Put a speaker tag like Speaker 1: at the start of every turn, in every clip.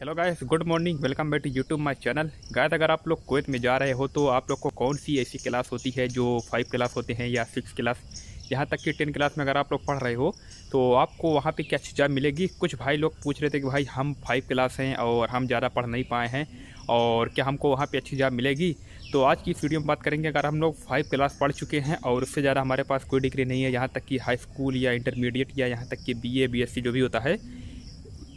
Speaker 1: hello guys good morning welcome back to YouTube my channel guys अगर आप लोग कोत में जा रहे हो तो आप लोग को कौन सी ऐसी क्लास होती है जो फाइव क्लास होते हैं या सिक्स क्लास यहाँ तक कि टेन क्लास में अगर आप लोग पढ़ रहे हो तो आपको वहाँ पे क्या चीज़ मिलेगी कुछ भाई लोग पूछ रहे थे कि भाई हम फाइव क्लास हैं और हम ज़्यादा पढ़ नहीं पाए हैं और क्या हमको वहाँ पे अच्छी जॉब मिलेगी तो आज की वीडियो में बात करेंगे अगर हम लोग फाइव क्लास पढ़ चुके हैं और उससे ज़्यादा हमारे पास कोई डिग्री नहीं है यहाँ तक कि हाई स्कूल या इंटरमीडिएट या यहाँ तक कि B A B S C जो भी होता है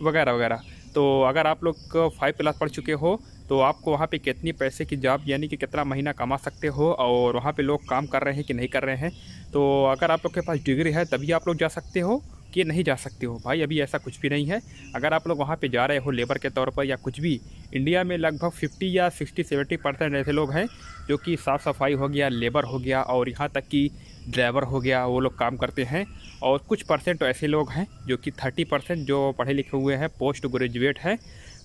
Speaker 1: वगैरह वगैरह तो अगर आप लोग फाइव प्लस पढ़ चुके हो तो आपको वहाँ पे कितनी पैसे की जॉब यानी कि कितना महीना कमा सकते हो और वहाँ पे लोग काम कर रहे हैं कि नहीं कर रहे हैं तो अगर आप लोग के पास डिग्री है तभी आप लोग जा सकते हो कि नहीं जा सकते हो भाई अभी ऐसा कुछ भी नहीं है अगर आप लोग वहाँ पे जा रहे हो लेबर के तौर पर या कुछ भी इंडिया में लगभग 50 या 60 सेवेंटी परसेंट ऐसे लोग हैं जो कि साफ़ सफाई हो गया लेबर हो गया और यहाँ तक कि ड्राइवर हो गया वो लोग काम करते हैं और कुछ परसेंट ऐसे लोग हैं जो कि थर्टी परसेंट जो पढ़े लिखे हुए हैं पोस्ट ग्रेजुएट हैं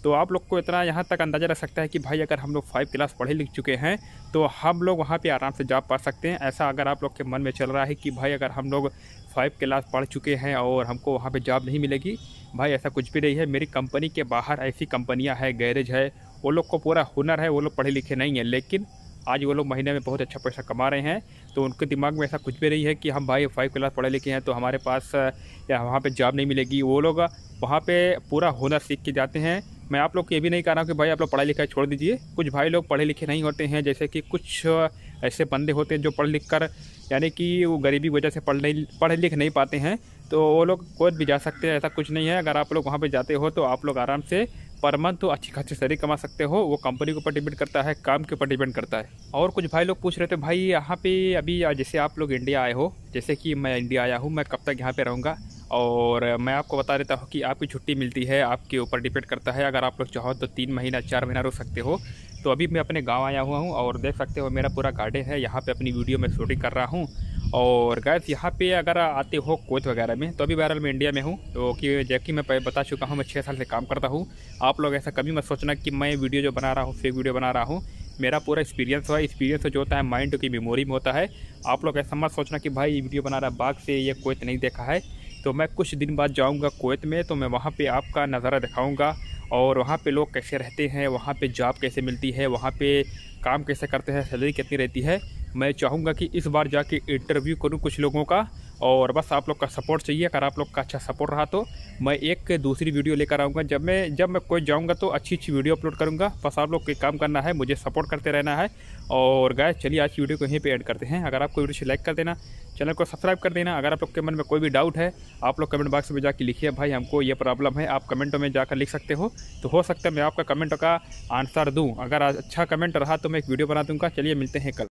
Speaker 1: तो आप लोग को इतना यहाँ तक अंदाज़ा रह सकता है कि भाई अगर हम लोग फाइव क्लास पढ़े लिख चुके हैं तो हम लोग वहाँ पे आराम से जॉब पा सकते हैं ऐसा अगर आप लोग के मन में चल रहा है कि भाई अगर हम लोग फाइव क्लास पढ़ चुके हैं और हमको वहाँ पे जॉब नहीं मिलेगी भाई ऐसा कुछ भी नहीं है मेरी कंपनी के बाहर ऐसी कंपनियाँ हैं गैरेज है वो लोग को पूरा हुनर है वो लोग पढ़े लिखे नहीं हैं लेकिन आज वो लोग महीने में बहुत अच्छा पैसा कमा रहे हैं तो उनके दिमाग में ऐसा कुछ भी नहीं है कि हम भाई फाइव क्लास पढ़े लिखे हैं तो हमारे पास या वहाँ पर जॉब नहीं मिलेगी वो लोग वहाँ पर पूरा हुनर सीख के जाते हैं मैं आप लोग को ये भी नहीं कह रहा हूँ कि भाई आप लोग पढ़ाई लिखाई छोड़ दीजिए कुछ भाई लोग पढ़े लिखे नहीं होते हैं जैसे कि कुछ ऐसे बंदे होते हैं जो पढ़ लिख कर यानी कि वो गरीबी वजह से पढ़ नहीं पढ़ लिख नहीं पाते हैं तो वो लोग कोच भी जा सकते हैं ऐसा कुछ नहीं है अगर आप लोग वहाँ पर जाते हो तो आप लोग आराम से पर मंथ तो अच्छी खासी सैलरी कमा सकते हो वो कंपनी के ऊपर डिपेंड करता है काम के ऊपर डिपेंड करता है और कुछ भाई लोग पूछ रहे थे भाई यहाँ पे अभी जैसे आप लोग इंडिया आए हो जैसे कि मैं इंडिया आया हूँ मैं कब तक यहाँ पे रहूँगा और मैं आपको बता देता हूँ कि आपकी छुट्टी मिलती है आपके ऊपर डिपेंड करता है अगर आप लोग चाहो तो तीन महीना चार महीना रुक सकते हो तो अभी मैं अपने गांव आया हुआ हूं और देख सकते हो मेरा पूरा गार्डन है यहाँ पे अपनी वीडियो में शूटिंग कर रहा हूं और गैस यहाँ पे अगर आते हो कोच वगैरह में तो अभी वायरल मैं इंडिया में हूँ तो कि जबकि मैं बता चुका हूँ मैं छः साल से काम करता हूँ आप लोग ऐसा कभी मत सोचना कि मैं वीडियो जो बना रहा हूँ फेक वीडियो बना रहा हूँ मेरा पूरा एक्सपीरियंस हुआ एक्सपीरियंस जो होता है माइंड की मेमोरी में होता है आप लोग ऐसा मत सोचना कि भाई ये वीडियो बना रहा बाग से ये कोच नहीं देखा है तो मैं कुछ दिन बाद जाऊँगा कोत में तो मैं वहाँ पर आपका नज़ारा दिखाऊँगा और वहाँ पे लोग कैसे रहते हैं वहाँ पे जॉब कैसे मिलती है वहाँ पे काम कैसे करते हैं सैलरी कितनी रहती है मैं चाहूँगा कि इस बार जाके इंटरव्यू करूँ कुछ लोगों का और बस आप लोग का सपोर्ट चाहिए अगर आप लोग का अच्छा सपोर्ट रहा तो मैं एक दूसरी वीडियो लेकर आऊँगा जब मैं जब मैं कोई जाऊँगा तो अच्छी अच्छी वीडियो अपलोड करूँगा बस आप लोग के काम करना है मुझे सपोर्ट करते रहना है और गाय चलिए आज की वीडियो को यहीं पर एड करते हैं अगर आपको वीडियो लाइक कर देना चैनल को सब्सक्राइब कर देना अगर आप लोग के मन में कोई भी डाउट है आप लोग कमेंट बॉक्स में जाकर लिखिए भाई हमको ये प्रॉब्लम है आप कमेंटों में जाकर लिख सकते हो तो हो सकता है मैं आपका कमेंट का आंसर दूँ अगर अच्छा कमेंट रहा तो मैं एक वीडियो बना दूँगा चलिए मिलते हैं कल